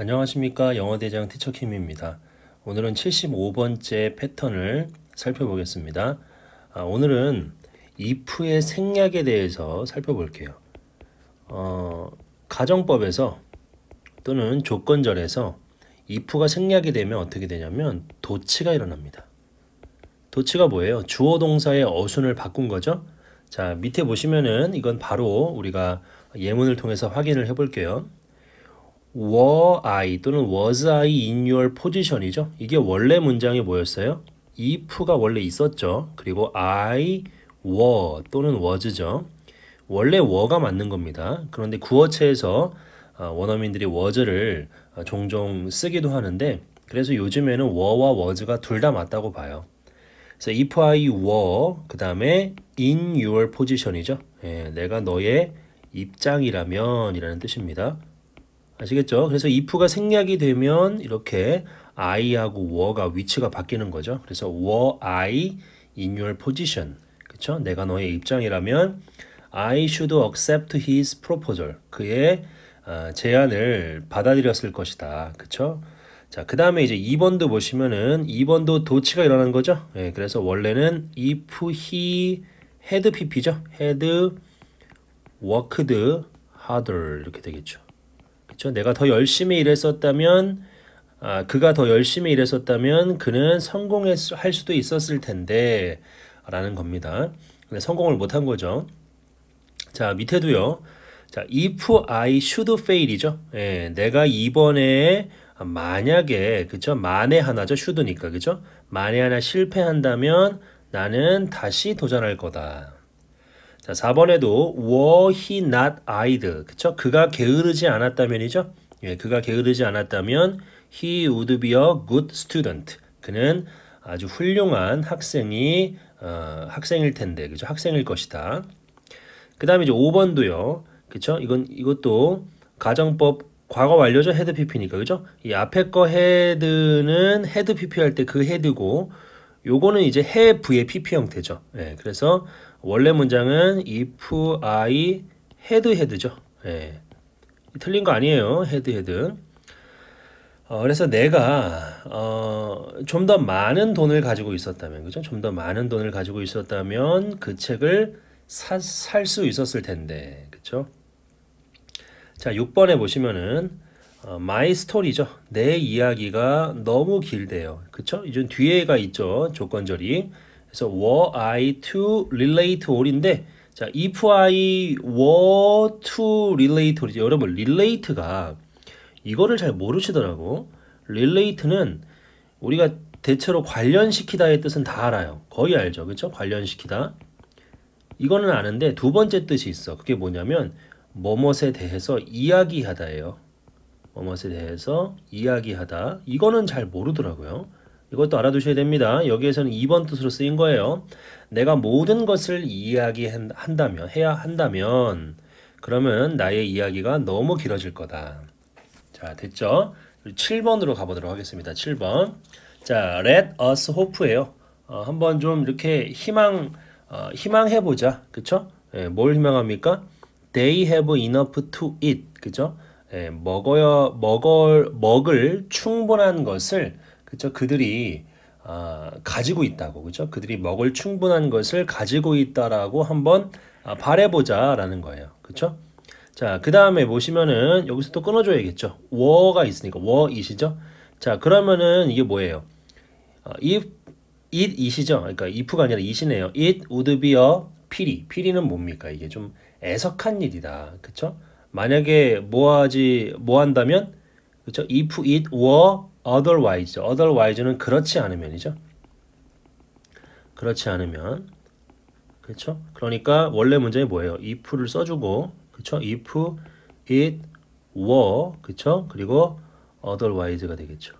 안녕하십니까 영어대장 티처킴입니다. 오늘은 75번째 패턴을 살펴보겠습니다. 아, 오늘은 if의 생략에 대해서 살펴볼게요. 어, 가정법에서 또는 조건절에서 if가 생략이 되면 어떻게 되냐면 도치가 일어납니다. 도치가 뭐예요? 주어 동사의 어순을 바꾼 거죠. 자 밑에 보시면은 이건 바로 우리가 예문을 통해서 확인을 해볼게요. were I 또는 was I in your position이죠. 이게 원래 문장이 뭐였어요? if가 원래 있었죠. 그리고 I were 또는 was죠. 원래 were가 맞는 겁니다. 그런데 구어체에서 어, 원어민들이 was를 어, 종종 쓰기도 하는데 그래서 요즘에는 were와 was가 둘 다 맞다고 봐요. 그래서 if I were 그 다음에 in your position이죠. 예, 내가 너의 입장이라면 이라는 뜻입니다. 아시겠죠? 그래서 if가 생략이 되면 이렇게 I하고 were가 위치가 바뀌는 거죠. 그래서 were I in your position. 그쵸? 내가 너의 입장이라면 I should accept his proposal. 그의 아, 제안을 받아들였을 것이다. 그쵸? 자, 그 다음에 이제 2번도 보시면은 2번도 도치가 일어난 거죠. 예, 그래서 원래는 if he had pp죠. had worked harder 이렇게 되겠죠. 그렇죠? 내가 더 열심히 일했었다면 아, 그가 더 열심히 일했었다면 그는 성공할 수도 있었을 텐데 라는 겁니다. 근데 성공을 못한 거죠. 자, 밑에도요. 자, if I should fail이죠. 예, 내가 이번에 만약에 그죠? 만에 하나죠. should니까. 그죠? 만에 하나 실패한다면 나는 다시 도전할 거다. 자, 4번에도 were he not e y e 그쵸? 그가 게으르지 않았다면이죠. 예, 그가 게으르지 않았다면 he would be a good student. 그는 아주 훌륭한 학생이 어, 학생일 텐데. 그죠? 학생일 것이다. 그다음에 이제 5번도요. 그쵸? 이건 이것도 가정법 과거 완료죠. 헤드 PP니까. 그죠? 이 앞에 거 헤드는 헤드 PP 할 때 그 헤드고 요거는 이제 해 부의 PP 형태죠. 예, 그래서 원래 문장은 if I had had죠. 예. 틀린 거 아니에요. had had. 어, 그래서 내가 어, 좀 더 많은 돈을 가지고 있었다면 그죠? 좀 더 많은 돈을 가지고 있었다면 그 책을 살 수 있었을 텐데. 그렇 자, 6번에 보시면은 어, my story죠. 내 이야기가 너무 길대요. 그렇 이제 뒤에가 있죠. 조건절이. 그래서 were I to relate all인데 자, if I were to relate all이죠. 여러분 relate가 이거를 잘 모르시더라고. relate는 우리가 대체로 관련시키다의 뜻은 다 알아요. 거의 알죠. 그렇죠? 관련시키다. 이거는 아는데 두 번째 뜻이 있어. 그게 뭐냐면 뭐뭇에 대해서 이야기하다예요. 뭐뭇에 대해서 이야기하다. 이거는 잘 모르더라고요. 이것도 알아두셔야 됩니다. 여기에서는 2번 뜻으로 쓰인 거예요. 내가 모든 것을 이야기한다면, 해야 한다면, 그러면 나의 이야기가 너무 길어질 거다. 자, 됐죠? 7번으로 가보도록 하겠습니다. 7번. 자, let us hope예요. 어, 한번 좀 이렇게 희망, 어, 희망해보자. 그쵸? 예, 뭘 희망합니까? They have enough to eat. 그죠? 예, 먹어야, 먹을, 먹을 충분한 것을 그죠? 렇 그들이 아, 가지고 있다고 그죠? 그들이 먹을 충분한 것을 가지고 있다라고 한번 아, 바래보자라는 거예요. 그렇죠? 자, 그 다음에 보시면은 여기서 또 끊어줘야겠죠. 워가 있으니까 워이시죠. 자, 그러면은 이게 뭐예요? 어, if it 이시죠. 그러니까 if가 아니라 이시네요. It would be a 피리. 피리는 뭡니까? 이게 좀 애석한 일이다. 그쵸? 만약에 뭐하지 뭐 한다면 그쵸? if it were otherwise, otherwise는 그렇지 않으면이죠. 그렇지 않으면 그렇죠? 그러니까 원래 문제이 뭐예요? if를 써주고 그렇죠? if it were 그렇죠? 그리고 otherwise가 되겠죠.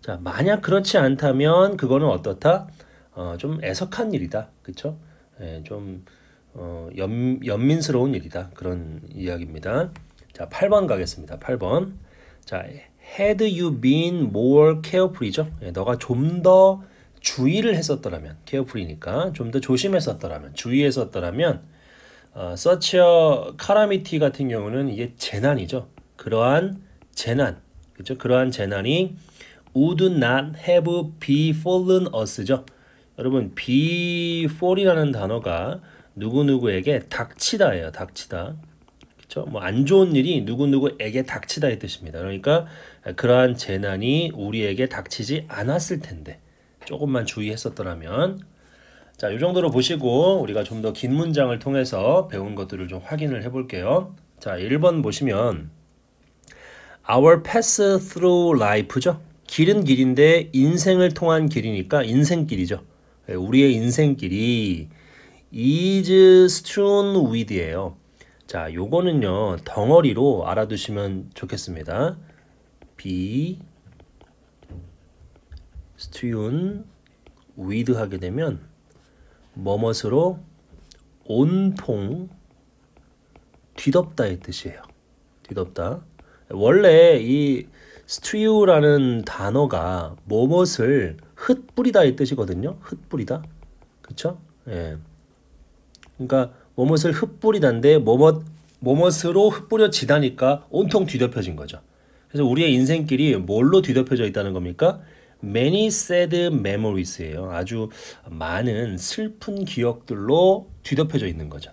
자, 만약 그렇지 않다면 그거는 어떻다? 어, 좀 애석한 일이다. 그렇죠? 예, 좀 어, 연, 연민스러운 일이다. 그런 이야기입니다. 자, 8번 가겠습니다. 8번. 자, had you been more careful이죠. 예, 너가 좀 더 주의를 했었더라면, careful이니까 좀 더 조심했었더라면, 주의했었더라면 어, such a calamity 같은 경우는 이게 재난이죠. 그러한 재난, 그렇죠? 그러한 재난이 would not have befallen us죠. 여러분 befall이라는 단어가 누구누구에게 닥치다예요. 닥치다. 그렇죠? 뭐안 좋은 일이 누구누구에게 닥치다 이 뜻입니다. 그러니까 그러한 재난이 우리에게 닥치지 않았을 텐데 조금만 주의했었더라면 자, 이 정도로 보시고 우리가 좀 더 긴 문장을 통해서 배운 것들을 좀 확인을 해 볼게요. 자, 1번 보시면 our pass through life죠. 길은 길인데 인생을 통한 길이니까 인생길이죠. 예, 우리의 인생길이 is strewn with예요. 자, 요거는요, 덩어리로 알아두시면 좋겠습니다. 비, 스튜온, 위드 하게 되면, 머뭇으로 온통 뒤덮다의 뜻이에요. 뒤덮다. 원래 이 스튜라는 단어가 머뭇을 흩뿌리다의 뜻이거든요. 흩뿌리다. 그쵸? 예. 그러니까 모못을 흩뿌리던데 모못, 모못으로 흩뿌려지다니까 온통 뒤덮여진 거죠. 그래서 우리의 인생길이 뭘로 뒤덮여져 있다는 겁니까? Many sad memories예요. 아주 많은 슬픈 기억들로 뒤덮여져 있는 거죠.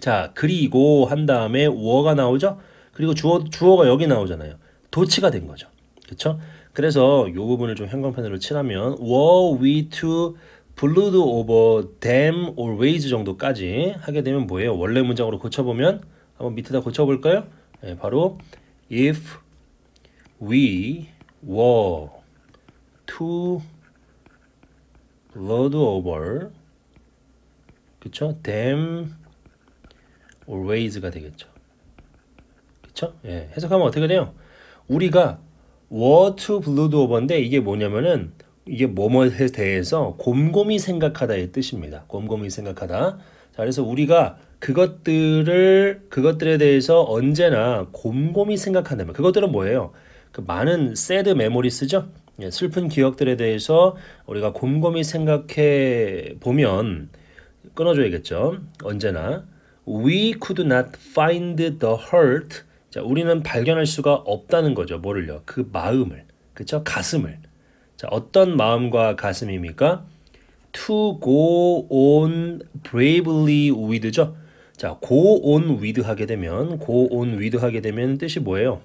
자, 그리고 한 다음에 워가 나오죠? 그리고 주어, 주어가 여기 나오잖아요. 도치가 된 거죠. 그렇죠? 그래서 이 부분을 좀 현관판으로 칠하면 were we to 블루드 오버 댐 올웨이즈 정도까지 하게 되면 뭐예요? 원래 문장으로 고쳐보면 한번 밑에다 고쳐볼까요? 네, 바로 if we were to load over 그쵸? them or ways가 되겠죠. 그쵸? 예, 해석하면 어떻게 돼요? 우리가 were to load over인데 이게 뭐냐면은 이게 뭐뭐에 대해서 곰곰이 생각하다의 뜻입니다. 곰곰이 생각하다. 자, 그래서 우리가 그것들을 그것들에 대해서 언제나 곰곰이 생각한다면 그것들은 뭐예요? 그 많은 새드 메모리스죠. 예, 슬픈 기억들에 대해서 우리가 곰곰이 생각해 보면 끊어줘야겠죠. 언제나 we could not find the hurt. 자, 우리는 발견할 수가 없다는 거죠. 뭐를요? 그 마음을, 그렇죠? 가슴을. 자, 어떤 마음과 가슴입니까? To go on bravely with죠. 자, go on with 하게 되면 go on with 하게 되면 뜻이 뭐예요?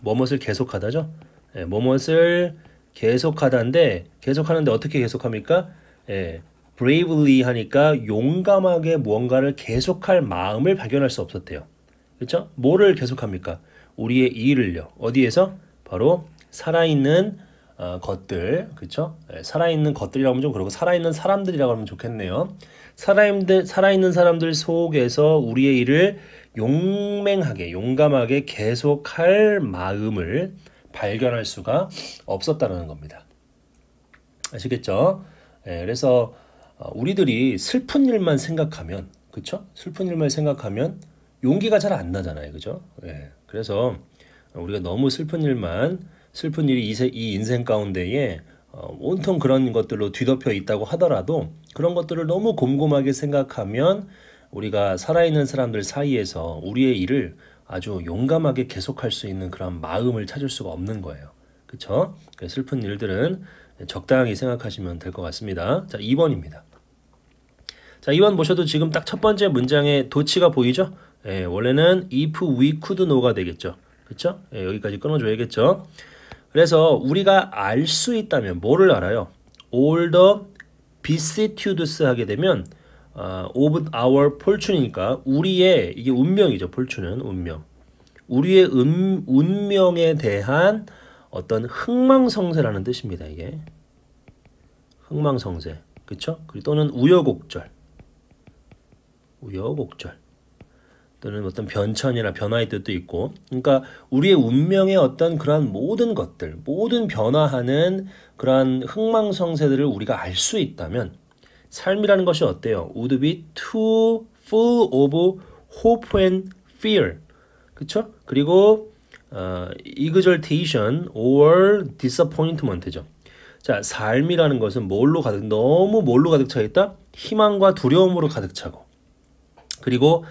뭐뭇을 계속하다죠. 예, 뭐뭇을 계속하다인데 계속하는데 어떻게 계속합니까? 예, bravely 하니까 용감하게 무언가를 계속할 마음을 발견할 수 없었대요. 그렇죠? 뭐를 계속합니까? 우리의 일을요. 어디에서? 바로 살아있는 어, 것들 그렇 네, 예, 살아있는 것들이라고 하면 좀 그렇고 살아있는 사람들이라고 하면 좋겠네요. 살아있는 살아있는 사람들 속에서 우리의 일을 용맹하게 용감하게 계속할 마음을 발견할 수가 없었다는 겁니다. 아시겠죠? 네, 그래서 어, 우리들이 슬픈 일만 생각하면 그쵸 슬픈 일만 생각하면 용기가 잘 안 나잖아요, 그죠? 네, 그래서 우리가 너무 슬픈 일만 슬픈 일이 이, 인생 가운데에 어, 온통 그런 것들로 뒤덮여 있다고 하더라도 그런 것들을 너무 곰곰하게 생각하면 우리가 살아있는 사람들 사이에서 우리의 일을 아주 용감하게 계속할 수 있는 그런 마음을 찾을 수가 없는 거예요. 그쵸? 그 슬픈 일들은 적당히 생각하시면 될 것 같습니다. 자, 2번입니다. 자, 2번 보셔도 지금 딱 첫 번째 문장에 도치가 보이죠? 예, 원래는 if we could know가 되겠죠. 그쵸? 예, 여기까지 끊어줘야겠죠? 그래서 우리가 알 수 있다면 뭐를 알아요? all the vicissitudes 하게 되면 어, of our fortune이니까 우리의 이게 운명이죠. f o 은 운명. 우리의 음, 운명에 대한 어떤 흥망성쇠라는 뜻입니다. 이게 흥망성쇠, 그렇죠? 그리고 또는 우여곡절, 우여곡절. 또는 어떤 변천이나 변화의 뜻도 있고 그러니까 우리의 운명의 어떤 그러한 모든 것들 모든 변화하는 그러한 흥망성쇠들을 우리가 알 수 있다면 삶이라는 것이 어때요? would be too full of hope and fear 그쵸? 그리고 어, exaltation or disappointment죠 자 삶이라는 것은 뭘로 가득 너무 뭘로 가득 차 있다? 희망과 두려움으로 가득 차고 그리고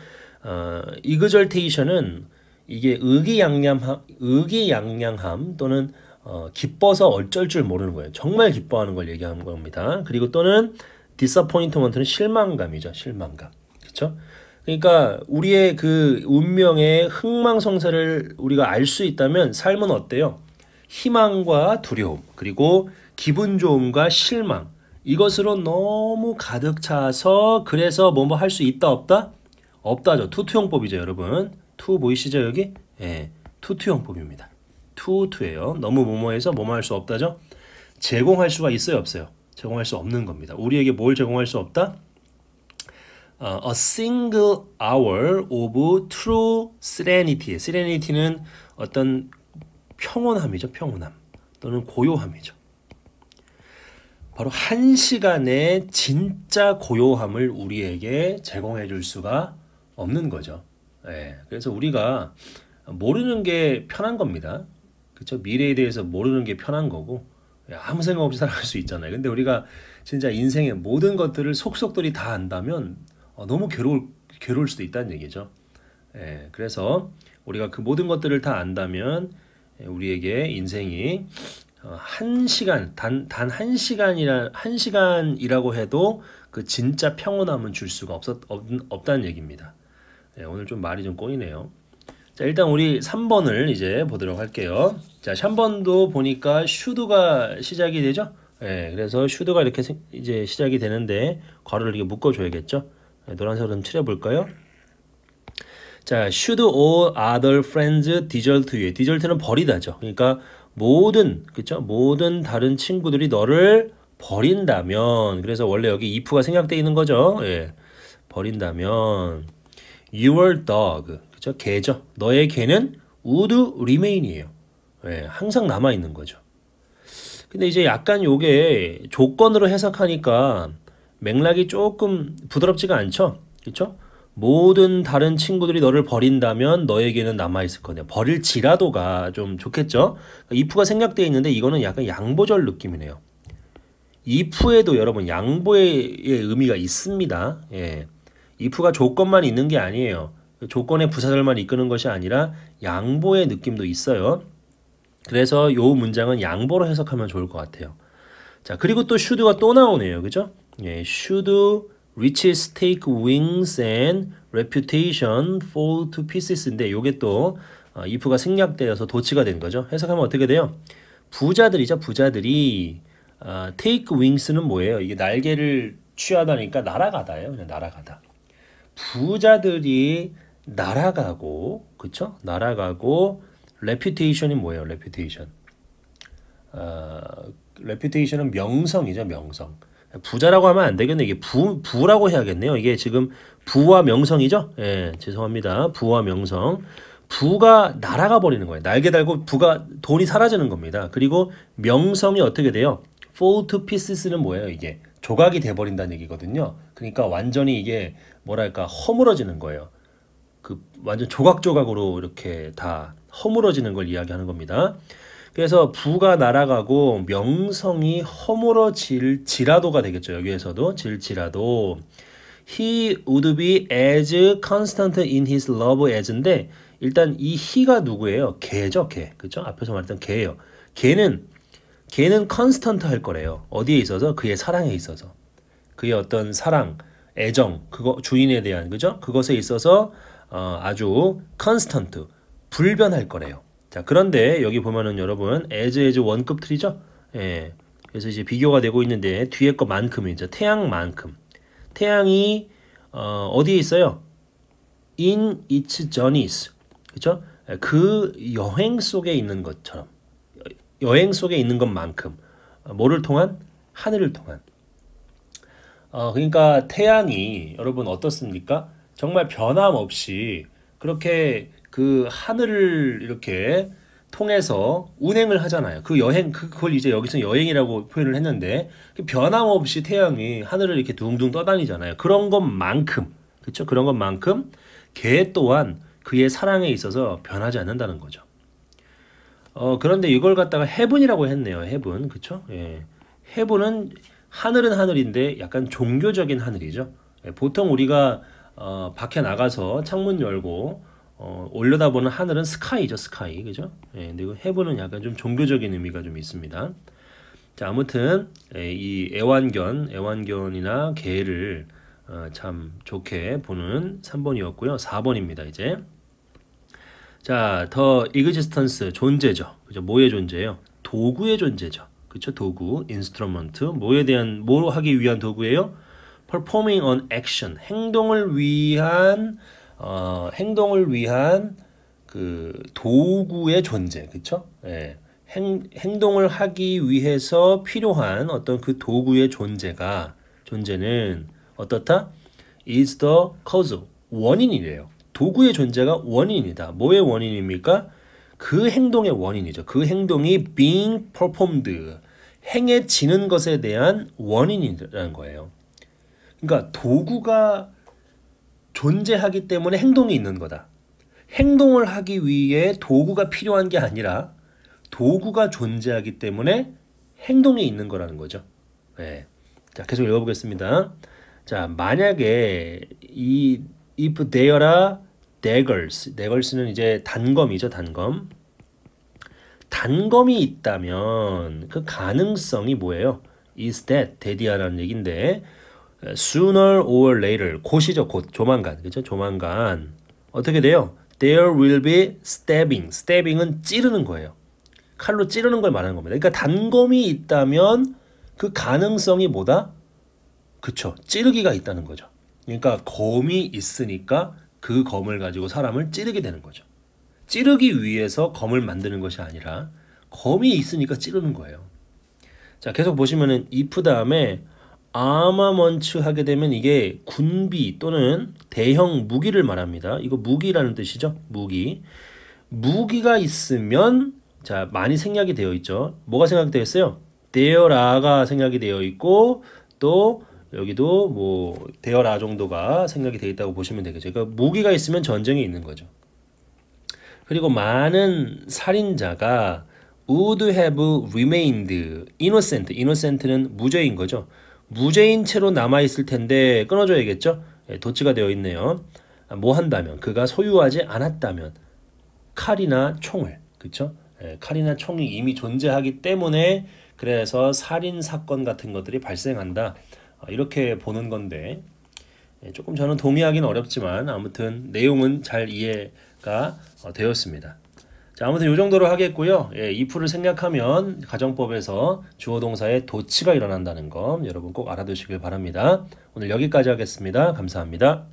어, 이그절테이션은 이게 의기양양함, 의기양양함 또는 어, 기뻐서 어쩔 줄 모르는 거예요. 정말 기뻐하는 걸 얘기하는 겁니다. 그리고 또는 디서포인트먼트는 실망감이죠. 실망감. 그렇죠? 그러니까 우리의 그 운명의 흥망성쇠를 우리가 알 수 있다면 삶은 어때요? 희망과 두려움, 그리고 기분 좋음과 실망. 이것으로 너무 가득 차서 그래서 뭐 뭐 할 수 있다 없다? 없다죠. 투투형법이죠, 여러분. 투 보이시죠, 여기? 예, 투투형법입니다. 투투예요. 너무 뭐뭐해서 뭐뭐 할수 없다죠? 제공할 수가 있어요, 없어요? 제공할 수 없는 겁니다. 우리에게 뭘 제공할 수 없다? Uh, a single hour of true serenity. serenity는 어떤 평온함이죠, 평온함. 또는 고요함이죠. 바로 한 시간의 진짜 고요함을 우리에게 제공해 줄 수가 없는 거죠. 예. 그래서 우리가 모르는 게 편한 겁니다. 그렇죠? 미래에 대해서 모르는 게 편한 거고 예, 아무 생각 없이 살아갈 수 있잖아요. 근데 우리가 진짜 인생의 모든 것들을 속속들이 다 안다면 어, 너무 괴로울 괴로울 수도 있다는 얘기죠. 예. 그래서 우리가 그 모든 것들을 다 안다면 예, 우리에게 인생이 어, 한 시간 단 단 한 시간이라 한 시간이라고 해도 그 진짜 평온함은 줄 수가 없었 없, 없다는 얘기입니다. 네, 오늘 좀 말이 좀 꼬이네요. 자, 일단 우리 3번을 이제 보도록 할게요. 자, 3번도 보니까 슈드가 시작이 되죠? 네, 그래서 슈드가 이렇게 생, 이제 시작이 되는데 괄호를 이렇게 묶어줘야겠죠? 네, 노란색으로 좀 칠해볼까요? 자, should all other friends desert you? d e s 는 버리다죠. 그러니까 모든, 그쵸? 모든 다른 친구들이 너를 버린다면, 그래서 원래 여기 if가 생략되어 있는 거죠. 예. 버린다면, Your dog, 그죠? 개죠. 너의 개는 would remain이에요. 네, 항상 남아 있는 거죠. 근데 이제 약간 요게 조건으로 해석하니까 맥락이 조금 부드럽지가 않죠. 그렇죠? 모든 다른 친구들이 너를 버린다면 너에게는 남아있을 거냐. 버릴지라도가 좀 좋겠죠? if가 그러니까 생략되어 있는데 이거는 약간 양보절 느낌이네요. if에도 여러분 양보의 의미가 있습니다. 예. if가 조건만 있는 게 아니에요. 조건의 부사절만 이끄는 것이 아니라 양보의 느낌도 있어요. 그래서 요 문장은 양보로 해석하면 좋을 것 같아요. 자, 그리고 또 should가 또 나오네요. 그죠? 예, should riches take wings and reputation fall to pieces인데 요게 또 if가 어, 생략되어서 도치가 된 거죠. 해석하면 어떻게 돼요? 부자들이죠. 부자들이 아, take wings는 뭐예요? 이게 날개를 취하다니까 날아가다예요. 그냥 날아가다. 부자들이 날아가고 그쵸? 날아가고 레퓨테이션이 뭐예요? 레퓨테이션 레퓨테이션은 아, 명성이죠 명성 부자라고 하면 안 되겠네 이게 부, 부라고 해야겠네요 이게 지금 부와 명성이죠 예 죄송합니다 부와 명성 부가 날아가 버리는 거예요 날개 달고 부가 돈이 사라지는 겁니다 그리고 명성이 어떻게 돼요 fall to pieces는 뭐예요 이게 조각이 돼버린다는 얘기거든요 그러니까 완전히 이게 뭐랄까 허물어지는 거예요. 그 완전 조각조각으로 이렇게 다 허물어지는 걸 이야기하는 겁니다. 그래서 부가 날아가고 명성이 허물어질지라도가 되겠죠. 여기에서도 질지라도 he would be as constant in his love as인데 일단 이 he가 누구예요? 개죠, 개. 그죠? 앞에서 말했던 개예요. 개는 개는 컨스턴트 할 거래요. 어디에 있어서? 그의 사랑에 있어서. 그의 어떤 사랑, 애정, 그거 주인에 대한 그죠? 그것에 있어서 어, 아주 컨스턴트, 불변할 거래요. 자, 그런데 여기 보면은 여러분 as as 원급 틀이죠? 예. 그래서 이제 비교가 되고 있는데 뒤에 것만큼 이죠 태양만큼. 태양이 어, 어디에 있어요? in its journeys. 그죠? 그 여행 속에 있는 것처럼 여행 속에 있는 것만큼 어, 뭐를 통한 하늘을 통한 어, 그러니까 태양이 여러분 어떻습니까? 정말 변함없이 그렇게 그 하늘을 이렇게 통해서 운행을 하잖아요. 그 여행, 그, 그걸 이제 여기서 여행이라고 표현을 했는데, 그 변함없이 태양이 하늘을 이렇게 둥둥 떠다니잖아요. 그런 것만큼, 그렇죠 그런 것만큼, 개 또한 그의 사랑에 있어서 변하지 않는다는 거죠. 어, 그런데 이걸 갖다가 해븐이라고 했네요. 해븐. 그렇죠 예. 해븐은 하늘은 하늘인데 약간 종교적인 하늘이죠. 예, 보통 우리가 어, 밖에 나가서 창문 열고 어, 올려다보는 하늘은 스카이죠, 스카이 그죠? 예, 근데 그 해부는 약간 좀 종교적인 의미가 좀 있습니다. 자, 아무튼 예, 이 애완견, 애완견이나 개를 어, 참 좋게 보는 3번이었고요. 4번입니다, 이제. 자, 더 이그지스턴스 존재죠. 그죠? 뭐의 존재예요? 도구의 존재죠. 그렇죠? 도구, instrument 뭐에 대한 뭐 하기 위한 도구예요? performing on action 행동을 위한 어, 행동을 위한 그 도구의 존재, 그렇죠? 예. 행, 행동을 하기 위해서 필요한 어떤 그 도구의 존재가 존재는 어떻다? is the cause 원인이래요. 도구의 존재가 원인이다. 뭐의 원인입니까? 그 행동의 원인이죠. 그 행동이 being performed 행해지는 것에 대한 원인이라는 거예요. 그러니까 도구가 존재하기 때문에 행동이 있는 거다. 행동을 하기 위해 도구가 필요한 게 아니라 도구가 존재하기 때문에 행동이 있는 거라는 거죠. 네. 자, 계속 읽어보겠습니다. 자, 만약에 이 if t h e r e daggers, daggers는 이제 단검이죠, 단검. 단검이 있다면 그 가능성이 뭐예요? is that 대디아라는 얘긴데 sooner or later 곧이죠 곧 조만간 그렇죠 조만간 어떻게 돼요? There will be stabbing. Stabbing은 찌르는 거예요. 칼로 찌르는 걸 말하는 겁니다. 그러니까 단검이 있다면 그 가능성이 뭐다? 그쵸. 찌르기가 있다는 거죠. 그러니까 검이 있으니까 그 검을 가지고 사람을 찌르게 되는 거죠. 찌르기 위해서 검을 만드는 것이 아니라 검이 있으니까 찌르는 거예요. 자, 계속 보시면은 if 다음에 아마먼츠 하게 되면 이게 군비 또는 대형 무기를 말합니다. 이거 무기라는 뜻이죠. 무기. 무기가 있으면 자, 많이 생략이 되어 있죠. 뭐가 생략되어 있어요? 데어라가 생략이 되어 있고 또 여기도 뭐 데어라 정도가 생략이 되어 있다고 보시면 되겠죠. 그러니까 무기가 있으면 전쟁이 있는 거죠. 그리고 많은 살인자가 would have remained innocent. innocent는 무죄인 거죠. 무죄인 채로 남아 있을 텐데 끊어줘야겠죠. 예, 도치가 되어 있네요. 아, 뭐 한다면 그가 소유하지 않았다면 칼이나 총을 그쵸 예, 칼이나 총이 이미 존재하기 때문에 그래서 살인 사건 같은 것들이 발생한다. 아, 이렇게 보는 건데 예, 조금 저는 동의하기는 어렵지만 아무튼 내용은 잘 이해 가 어, 되었습니다. 자, 아무튼 이 정도로 하겠고요. 예, if를 생략하면 가정법에서 주어 동사에 도치가 일어난다는 점 여러분 꼭 알아두시길 바랍니다. 오늘 여기까지 하겠습니다. 감사합니다.